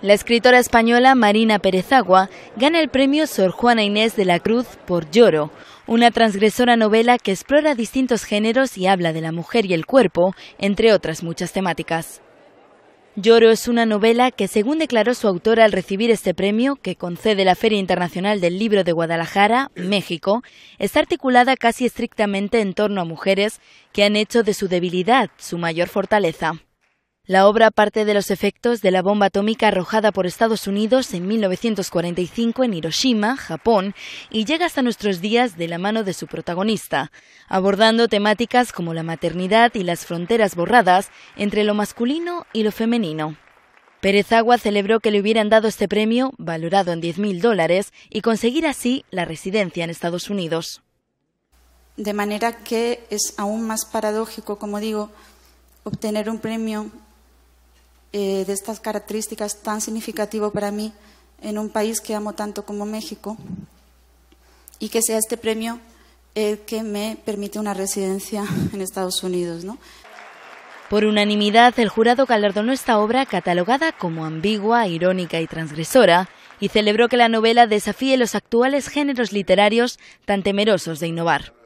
La escritora española Marina Pérez Agua gana el premio Sor Juana Inés de la Cruz por Lloro, una transgresora novela que explora distintos géneros y habla de la mujer y el cuerpo, entre otras muchas temáticas. Lloro es una novela que, según declaró su autora al recibir este premio, que concede la Feria Internacional del Libro de Guadalajara, México, está articulada casi estrictamente en torno a mujeres que han hecho de su debilidad su mayor fortaleza. La obra parte de los efectos de la bomba atómica arrojada por Estados Unidos en 1945 en Hiroshima, Japón, y llega hasta nuestros días de la mano de su protagonista, abordando temáticas como la maternidad y las fronteras borradas entre lo masculino y lo femenino. Pérez Agua celebró que le hubieran dado este premio, valorado en 10.000 dólares, y conseguir así la residencia en Estados Unidos. De manera que es aún más paradójico, como digo, obtener un premio eh, de estas características tan significativo para mí en un país que amo tanto como México y que sea este premio el que me permite una residencia en Estados Unidos. ¿no? Por unanimidad, el jurado galardonó esta obra catalogada como ambigua, irónica y transgresora y celebró que la novela desafíe los actuales géneros literarios tan temerosos de innovar.